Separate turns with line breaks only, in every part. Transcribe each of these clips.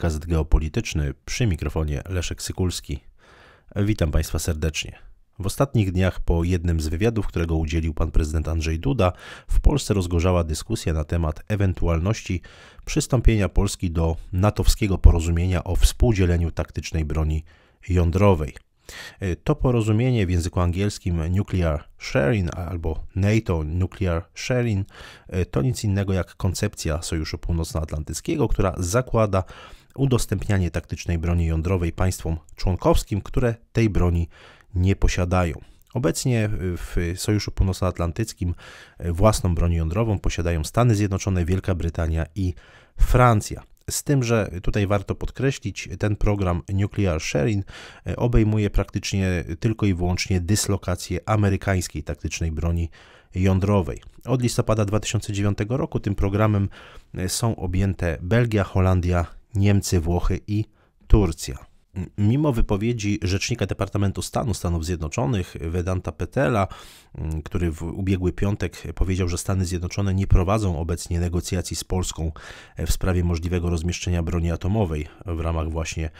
podcast geopolityczny przy mikrofonie Leszek Sykulski. Witam Państwa serdecznie. W ostatnich dniach po jednym z wywiadów, którego udzielił pan prezydent Andrzej Duda, w Polsce rozgorzała dyskusja na temat ewentualności przystąpienia Polski do natowskiego porozumienia o współdzieleniu taktycznej broni jądrowej. E, to porozumienie w języku angielskim Nuclear Sharing albo NATO Nuclear Sharing e, to nic innego jak koncepcja Sojuszu Północnoatlantyckiego, która zakłada udostępnianie taktycznej broni jądrowej państwom członkowskim, które tej broni nie posiadają. Obecnie w Sojuszu Północnoatlantyckim własną broń jądrową posiadają Stany Zjednoczone, Wielka Brytania i Francja. Z tym, że tutaj warto podkreślić, ten program Nuclear Sharing obejmuje praktycznie tylko i wyłącznie dyslokację amerykańskiej taktycznej broni jądrowej. Od listopada 2009 roku tym programem są objęte Belgia, Holandia Niemcy, Włochy i Turcja. Mimo wypowiedzi rzecznika Departamentu Stanu Stanów Zjednoczonych, Vedanta Petela, który w ubiegły piątek powiedział, że Stany Zjednoczone nie prowadzą obecnie negocjacji z Polską e, w sprawie możliwego rozmieszczenia broni atomowej w ramach właśnie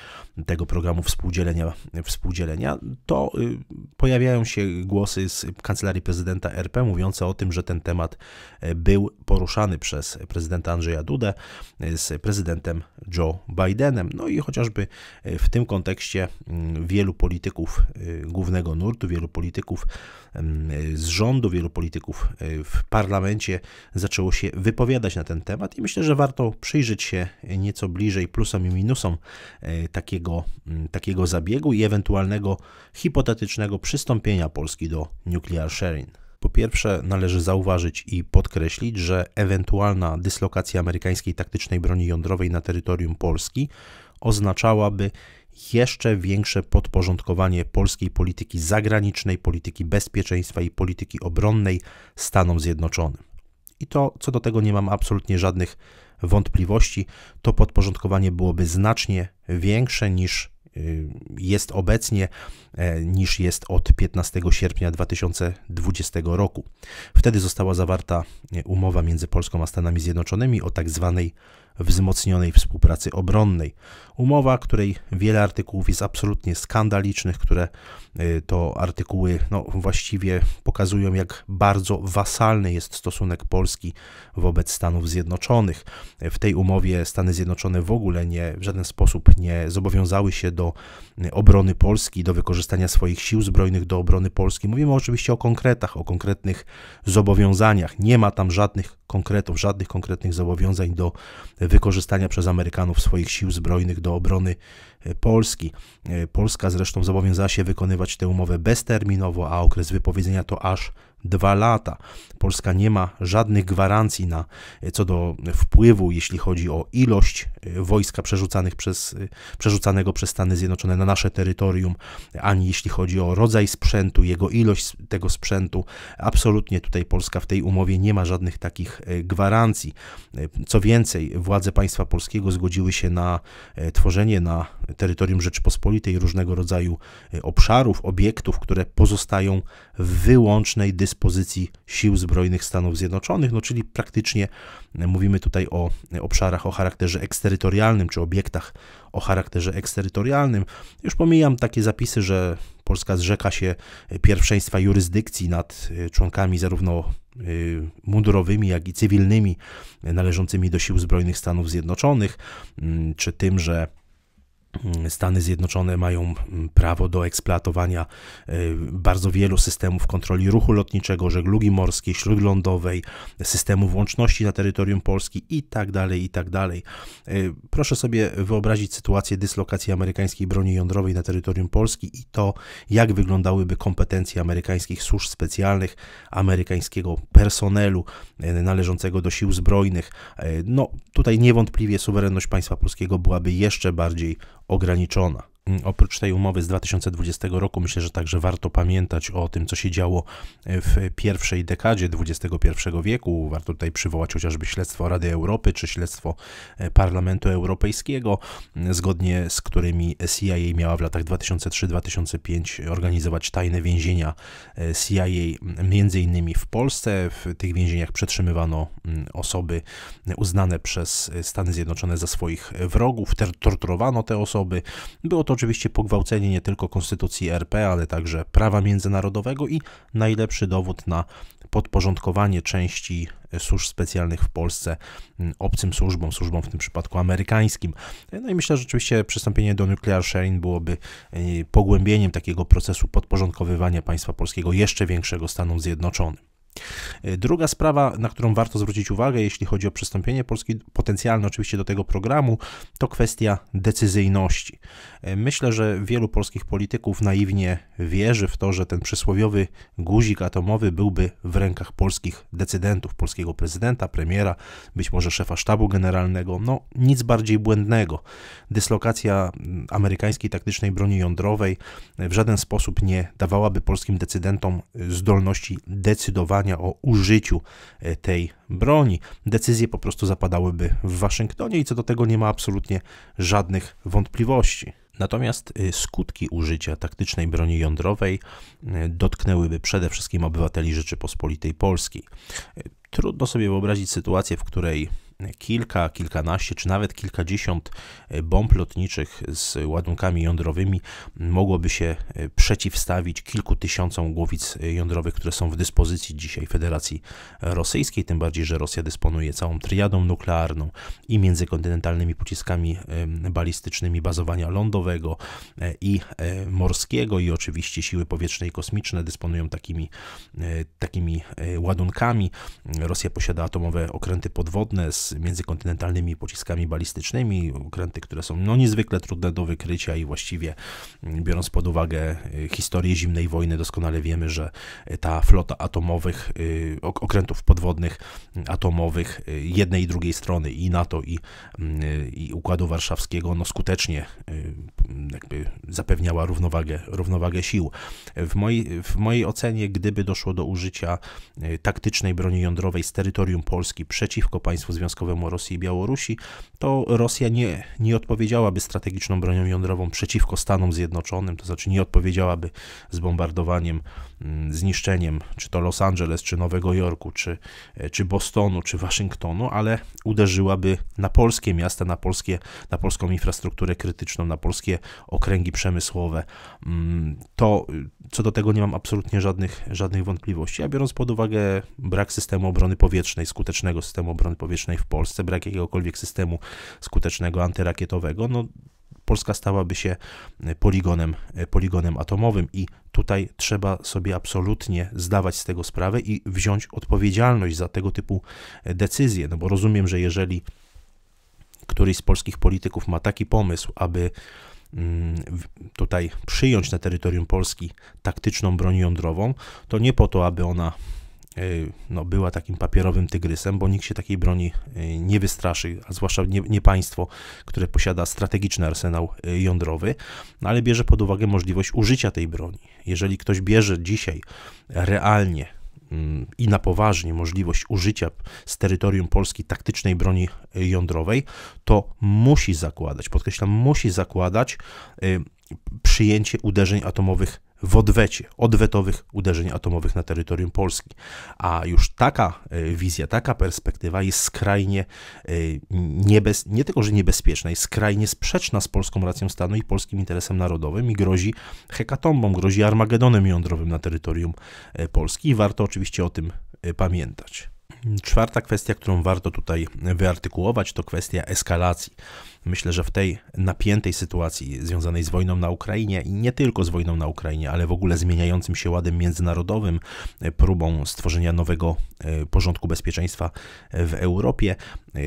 tego programu współdzielenia, współdzielenia to y, pojawiają się głosy z kancelarii prezydenta RP mówiące o tym, że ten temat e, był poruszany przez prezydenta Andrzeja Dudę e, z prezydentem Joe Bidenem. No i chociażby w tym tym kontekście mm, wielu polityków y, głównego nurtu, wielu polityków mm, z rządu, wielu polityków y, w parlamencie zaczęło się wypowiadać na ten temat i myślę, że warto przyjrzeć się nieco bliżej plusom i minusom y, takiego, mm, takiego zabiegu i ewentualnego hipotetycznego przystąpienia Polski do nuclear sharing. Po pierwsze, należy zauważyć i podkreślić, że ewentualna dyslokacja amerykańskiej taktycznej broni jądrowej na terytorium Polski oznaczałaby jeszcze większe podporządkowanie polskiej polityki zagranicznej, polityki bezpieczeństwa i polityki obronnej Stanom Zjednoczonym. I to co do tego nie mam absolutnie żadnych wątpliwości. To podporządkowanie byłoby znacznie większe niż Y, jest obecnie e, niż jest od 15 sierpnia 2020 roku. Wtedy została zawarta e, umowa między Polską a Stanami Zjednoczonymi o tak zwanej wzmocnionej współpracy obronnej. Umowa, której wiele artykułów jest absolutnie skandalicznych, które e, to artykuły no, właściwie pokazują, jak bardzo wasalny jest stosunek Polski wobec Stanów Zjednoczonych. W tej umowie Stany Zjednoczone w ogóle nie, w żaden sposób nie zobowiązały się do y, obrony Polski, do wykorzystania swoich sił zbrojnych do obrony Polski. Mówimy oczywiście o konkretach, o konkretnych zobowiązaniach. Nie ma tam żadnych konkretów, żadnych konkretnych zobowiązań do wykorzystania przez Amerykanów swoich sił zbrojnych do obrony E, Polski. E, Polska zresztą zobowiązała się wykonywać tę umowę bezterminowo, a okres wypowiedzenia to aż dwa lata. Polska nie ma żadnych gwarancji na, co do wpływu, jeśli chodzi o ilość e, wojska przerzucanych przez, e, przerzucanego przez Stany Zjednoczone na nasze terytorium, ani jeśli chodzi o rodzaj sprzętu, jego ilość tego sprzętu. Absolutnie tutaj Polska w tej umowie nie ma żadnych takich e, gwarancji. Co więcej, władze państwa polskiego zgodziły się na tworzenie na terytorium Rzeczypospolitej różnego rodzaju obszarów, obiektów, które pozostają w wyłącznej dyspozycji dyspozycji sił zbrojnych Stanów Zjednoczonych, no czyli praktycznie mówimy tutaj o obszarach o charakterze eksterytorialnym, czy obiektach o charakterze eksterytorialnym. Już pomijam takie zapisy, że Polska zrzeka się pierwszeństwa jurysdykcji nad członkami zarówno y, mundurowymi, jak i cywilnymi należącymi do sił zbrojnych Stanów Zjednoczonych, mm, czy tym, że Stany Zjednoczone mają mm, prawo do eksploatowania y, bardzo wielu systemów kontroli ruchu lotniczego, żeglugi morskiej, śródlądowej, systemów łączności na terytorium Polski itd. Tak dalej. Tak y, proszę sobie wyobrazić sytuację dyslokacji amerykańskiej broni jądrowej na terytorium Polski i to, jak wyglądałyby kompetencje amerykańskich służb specjalnych, amerykańskiego personelu y, należącego do sił zbrojnych. No, tutaj niewątpliwie suwerenność państwa polskiego byłaby jeszcze bardziej ograniczona. Mm, oprócz tej umowy z 2020 roku, myślę, że także warto pamiętać o tym, co się działo e, w pierwszej dekadzie XXI wieku. Warto tutaj przywołać chociażby śledztwo Rady Europy czy śledztwo e, Parlamentu Europejskiego, zgodnie z którymi CIA miała w latach 2003-2005 organizować tajne więzienia e, CIA, między innymi w Polsce. W tych więzieniach przetrzymywano osoby uznane przez Stany Zjednoczone za swoich wrogów, torturowano te osoby. Było to oczywiście pogwałcenie nie tylko Konstytucji RP, ale także prawa międzynarodowego i najlepszy dowód na podporządkowanie części e, służb specjalnych w Polsce obcym służbom, służbom w tym przypadku amerykańskim. No i myślę, że oczywiście przystąpienie do nuclear sharing byłoby e, pogłębieniem takiego procesu podporządkowywania państwa polskiego jeszcze większego Stanom Zjednoczonym. E, druga sprawa, na którą warto zwrócić uwagę, jeśli chodzi o przystąpienie Polski potencjalne oczywiście do tego programu, to kwestia decyzyjności. E, myślę, że wielu polskich polityków naiwnie wierzy w to, że ten przysłowiowy guzik atomowy byłby w rękach polskich decydentów, polskiego prezydenta, premiera, być może szefa sztabu generalnego. No, nic bardziej błędnego. Dyslokacja mm, amerykańskiej taktycznej broni jądrowej e, w żaden sposób nie dawałaby polskim decydentom zdolności decydowania o użyciu e, tej broni. Decyzje po prostu zapadałyby w Waszyngtonie i co do tego nie ma absolutnie żadnych wątpliwości. Natomiast e, skutki użycia taktycznej broni jądrowej e, dotknęłyby przede wszystkim obywateli Rzeczypospolitej Polskiej. Trudno sobie wyobrazić sytuację, w której kilka, kilkanaście czy nawet kilkadziesiąt e, bomb lotniczych z ładunkami jądrowymi mogłoby się e, przeciwstawić kilku tysiącom głowic e, jądrowych, które są w dyspozycji dzisiaj Federacji Rosyjskiej, tym bardziej, że Rosja dysponuje całą triadą nuklearną i międzykontynentalnymi pociskami balistycznymi bazowania lądowego i morskiego i oczywiście siły powietrzne i kosmiczne dysponują takimi, takimi ładunkami. Rosja posiada atomowe okręty podwodne z międzykontynentalnymi pociskami balistycznymi, okręty, które są no, niezwykle trudne do wykrycia i właściwie mm, biorąc pod uwagę y, historię zimnej wojny, doskonale wiemy, że y, ta flota atomowych, y, okrętów podwodnych mm, atomowych jednej i drugiej strony i NATO i, mm, i Układu Warszawskiego no, skutecznie jakby zapewniała równowagę, równowagę sił. W mojej, w mojej ocenie, gdyby doszło do użycia taktycznej broni jądrowej z terytorium Polski przeciwko państwu związkowym, wojskowemu Rosji i Białorusi, to Rosja nie, nie odpowiedziałaby strategiczną bronią jądrową przeciwko Stanom Zjednoczonym, to znaczy nie odpowiedziałaby zbombardowaniem Mm, zniszczeniem czy to Los Angeles, czy Nowego Jorku, czy, e, czy Bostonu, czy Waszyngtonu, ale uderzyłaby na polskie miasta, na, polskie, na polską infrastrukturę krytyczną, na polskie okręgi przemysłowe. Mm, to y, co do tego nie mam absolutnie żadnych, żadnych wątpliwości. A biorąc pod uwagę brak systemu obrony powietrznej, skutecznego systemu obrony powietrznej w Polsce, brak jakiegokolwiek systemu skutecznego antyrakietowego, no Polska stałaby się e, poligonem, e, poligonem atomowym i tutaj trzeba sobie absolutnie zdawać z tego sprawę i wziąć odpowiedzialność za tego typu e, decyzje, no bo rozumiem, że jeżeli któryś z polskich polityków ma taki pomysł, aby mm, tutaj przyjąć na terytorium Polski taktyczną broń jądrową, to nie po to, aby ona E, no, była takim papierowym tygrysem, bo nikt się takiej broni e, nie wystraszy, a zwłaszcza nie, nie państwo, które posiada strategiczny arsenał e, jądrowy, no, ale bierze pod uwagę możliwość użycia tej broni. Jeżeli ktoś bierze dzisiaj realnie mm, i na poważnie możliwość użycia z terytorium Polski taktycznej broni jądrowej, to musi zakładać, podkreślam, musi zakładać przyjęcie uderzeń atomowych w odwecie odwetowych uderzeń atomowych na terytorium Polski. A już taka e, wizja, taka perspektywa jest skrajnie e, niebez, nie tylko, że niebezpieczna, jest skrajnie sprzeczna z polską racją stanu i polskim interesem narodowym i grozi hekatombą, grozi armagedonem jądrowym na terytorium e, Polski i warto oczywiście o tym pamiętać. Czwarta kwestia, którą warto tutaj wyartykułować, to kwestia eskalacji. Myślę, że w tej napiętej sytuacji związanej z wojną na Ukrainie i nie tylko z wojną na Ukrainie, ale w ogóle zmieniającym się ładem międzynarodowym, próbą stworzenia nowego e, porządku bezpieczeństwa w Europie, e,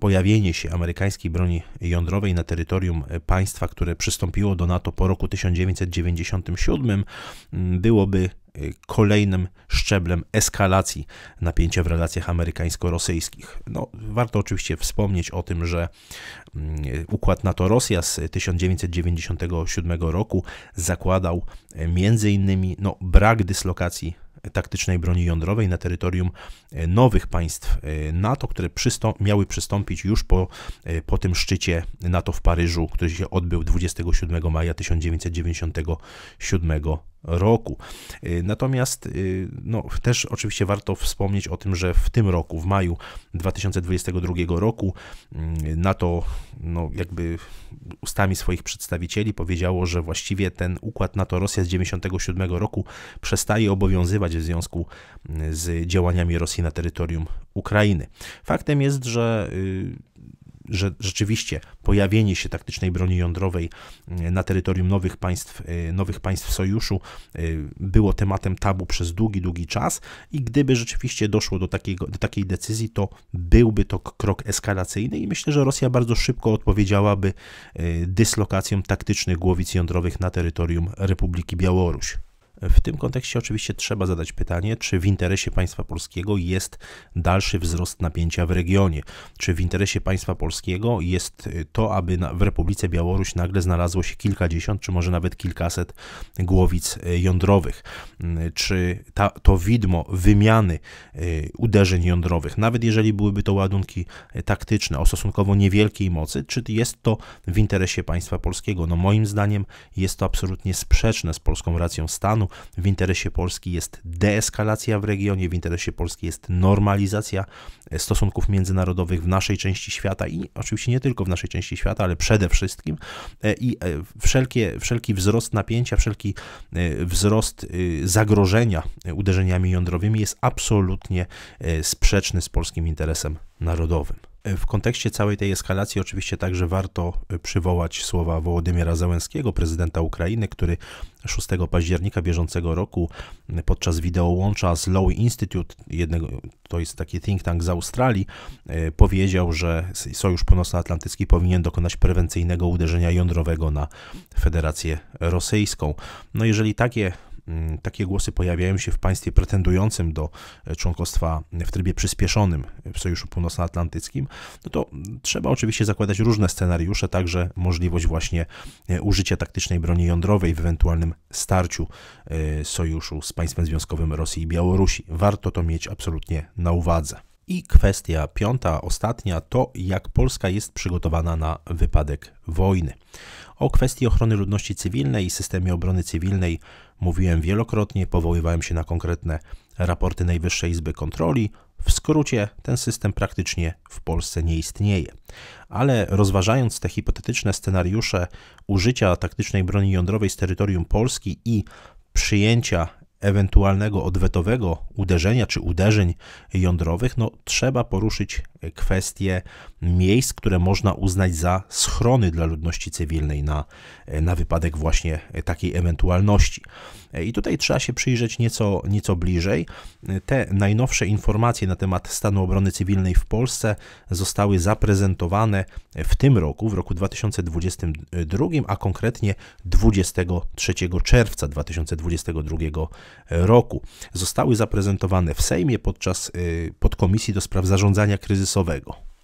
pojawienie się amerykańskiej broni jądrowej na terytorium e, państwa, które przystąpiło do NATO po roku 1997, mm, byłoby e, kolejnym szczeblem eskalacji napięcia w relacjach amerykańsko-rosyjskich. No, warto oczywiście wspomnieć o tym, że mm, układ NATO-Rosja z 1997 roku zakładał e, między innymi no, brak dyslokacji taktycznej broni jądrowej na terytorium e, nowych państw e, NATO, które przystą miały przystąpić już po, e, po tym szczycie NATO w Paryżu, który się odbył 27 maja 1997 roku. Y, natomiast y, no, też oczywiście warto wspomnieć o tym, że w tym roku, w maju 2022 roku, mm, NATO no, jakby ustami swoich przedstawicieli powiedziało, że właściwie ten układ NATO-Rosja z 1997 roku przestaje obowiązywać w związku y, z działaniami Rosji na terytorium Ukrainy. Faktem jest, że że rzeczywiście pojawienie się taktycznej broni jądrowej e, na terytorium nowych państw, e, nowych państw sojuszu e, było tematem tabu przez długi, długi czas i gdyby rzeczywiście doszło do, takiego, do takiej decyzji, to byłby to krok eskalacyjny i myślę, że Rosja bardzo szybko odpowiedziałaby dyslokacją taktycznych głowic jądrowych na terytorium Republiki Białoruś. W tym kontekście oczywiście trzeba zadać pytanie, czy w interesie państwa polskiego jest dalszy wzrost napięcia w regionie, czy w interesie państwa polskiego jest y, to, aby w Republice Białoruś nagle znalazło się kilkadziesiąt, czy może nawet kilkaset głowic y, jądrowych, mm, czy ta, to widmo wymiany y, uderzeń jądrowych, nawet jeżeli byłyby to ładunki taktyczne o stosunkowo niewielkiej mocy, czy jest to w interesie państwa polskiego? No moim zdaniem jest to absolutnie sprzeczne z polską racją stanu, regionu. W interesie Polski jest deeskalacja w regionie, w interesie Polski jest normalizacja e, stosunków międzynarodowych w naszej części świata i oczywiście nie tylko w naszej części świata, ale przede wszystkim e, i e, wszelkie, wszelki wzrost napięcia, wszelki wzrost zagrożenia uderzeniami jądrowymi jest absolutnie sprzeczny z polskim interesem narodowym. W kontekście całej tej eskalacji oczywiście także warto y, przywołać słowa Wołodymyra Załęskiego, prezydenta Ukrainy, który 6 października bieżącego roku y, podczas wideołącza z Low Institute, jednego, to jest taki think tank z Australii, y, powiedział, że Sojusz Północnoatlantycki powinien dokonać prewencyjnego uderzenia jądrowego na Federację Rosyjską. No jeżeli takie Mm, takie głosy pojawiają się w państwie pretendującym do e, członkostwa w trybie przyspieszonym w Sojuszu Północnoatlantyckim, no to trzeba oczywiście zakładać różne scenariusze, także możliwość właśnie e, użycia taktycznej broni jądrowej w ewentualnym starciu e, sojuszu z państwem związkowym Rosji i Białorusi. Warto to mieć absolutnie na uwadze. I kwestia piąta, ostatnia, to jak Polska jest przygotowana na wypadek wojny. O kwestii ochrony ludności cywilnej i systemie obrony cywilnej mówiłem wielokrotnie, powoływałem się na konkretne raporty Najwyższej Izby Kontroli. W skrócie, ten system praktycznie w Polsce nie istnieje. Ale rozważając te hipotetyczne scenariusze użycia taktycznej broni jądrowej z terytorium Polski i przyjęcia ewentualnego odwetowego uderzenia czy uderzeń jądrowych, no trzeba poruszyć kwestie miejsc, które można uznać za schrony dla ludności cywilnej na, na wypadek właśnie takiej ewentualności. I tutaj trzeba się przyjrzeć nieco, nieco bliżej. Te najnowsze informacje na temat stanu obrony cywilnej w Polsce zostały zaprezentowane w tym roku, w roku 2022, a konkretnie 23 czerwca 2022 roku. Zostały zaprezentowane w Sejmie podczas y, podkomisji do spraw zarządzania kryzysowego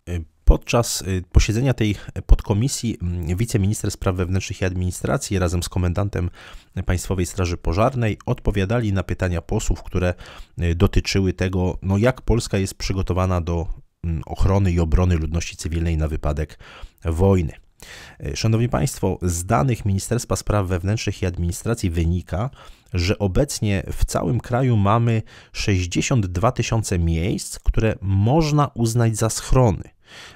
Y, podczas y, posiedzenia tej podkomisji mm, wiceminister spraw wewnętrznych i administracji razem z komendantem Państwowej Straży Pożarnej odpowiadali na pytania posłów, które y, dotyczyły tego, no jak Polska jest przygotowana do mm, ochrony i obrony ludności cywilnej na wypadek wojny. Szanowni Państwo, z danych Ministerstwa Spraw Wewnętrznych i Administracji wynika, że obecnie w całym kraju mamy 62 tysiące miejsc, które można uznać za schrony.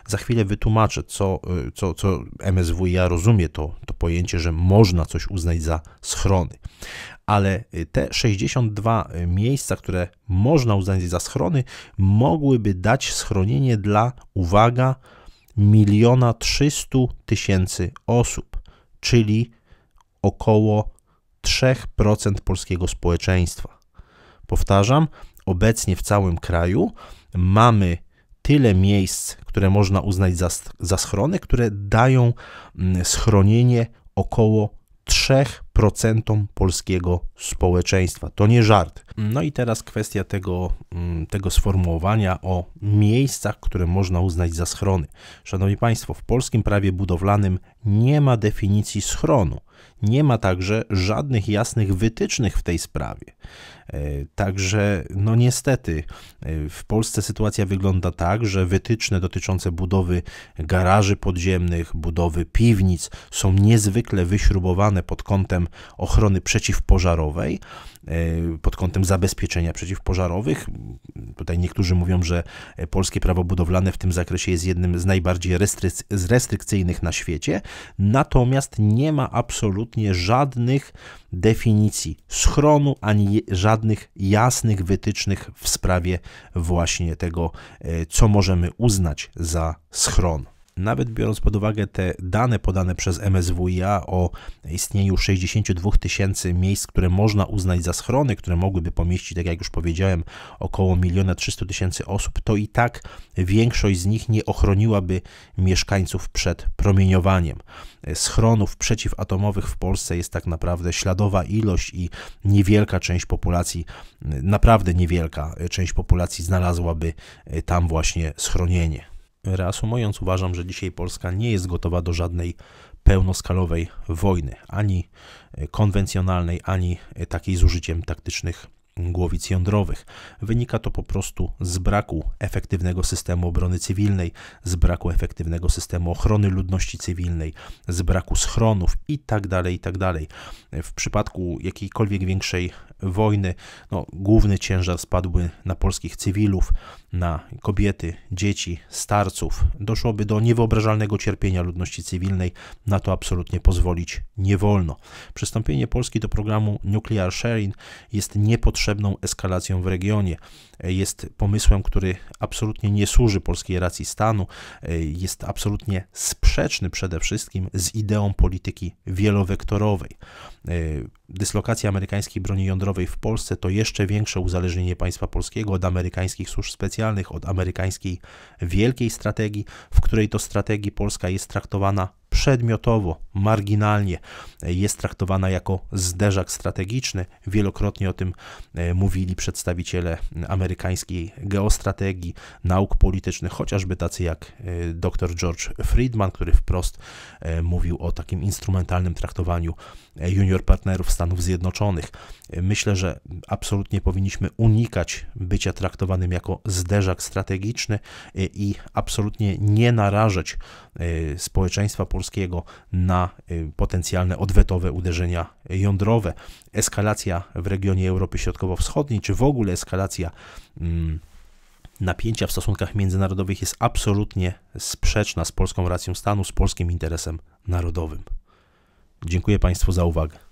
Za chwilę wytłumaczę, co, y, co, co MSWiA rozumie to, to pojęcie, że można coś uznać za schrony. Ale y, te 62 y, miejsca, które można uznać za schrony, mogłyby dać schronienie dla, uwaga, miliona 300 tysięcy osób, czyli około 3% polskiego społeczeństwa. Powtarzam, obecnie w całym kraju mamy tyle miejsc, które można uznać za, za schrony, które dają mm, schronienie około 3% procentom polskiego społeczeństwa. To nie żart. No i teraz kwestia tego, mm, tego sformułowania o miejscach, które można uznać za schrony. Szanowni Państwo, w polskim prawie budowlanym nie ma definicji schronu. Nie ma także żadnych jasnych wytycznych w tej sprawie. E, także, no niestety, e, w Polsce sytuacja wygląda tak, że wytyczne dotyczące budowy garaży podziemnych, budowy piwnic są niezwykle wyśrubowane pod kątem ochrony przeciwpożarowej, e, pod kątem zabezpieczenia przeciwpożarowych. Tutaj niektórzy mówią, że polskie prawo budowlane w tym zakresie jest jednym z najbardziej restryc- restrykcyjnych na świecie, natomiast nie ma absolutnie żadnych definicji schronu ani żadnych jasnych wytycznych w sprawie właśnie tego, e, co możemy uznać za schron nawet biorąc pod uwagę te dane podane przez MSWiA o istnieniu 62 tysięcy miejsc, które można uznać za schrony, które mogłyby pomieścić, tak jak już powiedziałem, około 1 300 tysięcy osób, to i tak większość z nich nie ochroniłaby mieszkańców przed promieniowaniem. Schronów przeciwatomowych w Polsce jest tak naprawdę śladowa ilość i niewielka część populacji, naprawdę niewielka część populacji znalazłaby tam właśnie schronienie. Reasumując, uważam, że dzisiaj Polska nie jest gotowa do żadnej pełnoskalowej wojny, ani konwencjonalnej, ani takiej z użyciem taktycznych głowic jądrowych. Wynika to po prostu z braku efektywnego systemu obrony cywilnej, z braku efektywnego systemu ochrony ludności cywilnej, z braku schronów itd. Tak tak dalej. W przypadku jakiejkolwiek większej wojny. No, główny ciężar spadłby na polskich cywilów, na kobiety, dzieci, starców. Doszłoby do niewyobrażalnego cierpienia ludności cywilnej. Na to absolutnie pozwolić nie wolno. Przystąpienie Polski do programu Nuclear Sharing jest niepotrzebną eskalacją w regionie. Jest pomysłem, który absolutnie nie służy polskiej racji stanu. Jest absolutnie sprzeczny przede wszystkim z ideą polityki wielowektorowej. Dyslokacja amerykańskiej broni jądrowej jądrowej w Polsce to jeszcze większe uzależnienie państwa polskiego od amerykańskich służb specjalnych, od amerykańskiej wielkiej strategii, w której to strategii Polska jest traktowana przedmiotowo, marginalnie jest traktowana jako zderzak strategiczny. Wielokrotnie o tym e, mówili przedstawiciele amerykańskiej geostrategii, nauk politycznych, chociażby tacy jak e, dr George Friedman, który wprost e, mówił o takim instrumentalnym traktowaniu junior partnerów Stanów Zjednoczonych. Myślę, że absolutnie powinniśmy unikać bycia traktowanym jako zderzak strategiczny i absolutnie nie narażać społeczeństwa polskiego na y, potencjalne odwetowe uderzenia jądrowe. Eskalacja w regionie Europy Środkowo-Wschodniej, czy w ogóle eskalacja. Mm, napięcia w stosunkach międzynarodowych jest absolutnie sprzeczna z polską racją stanu, z polskim interesem narodowym. Dziękuję Państwu za uwagę.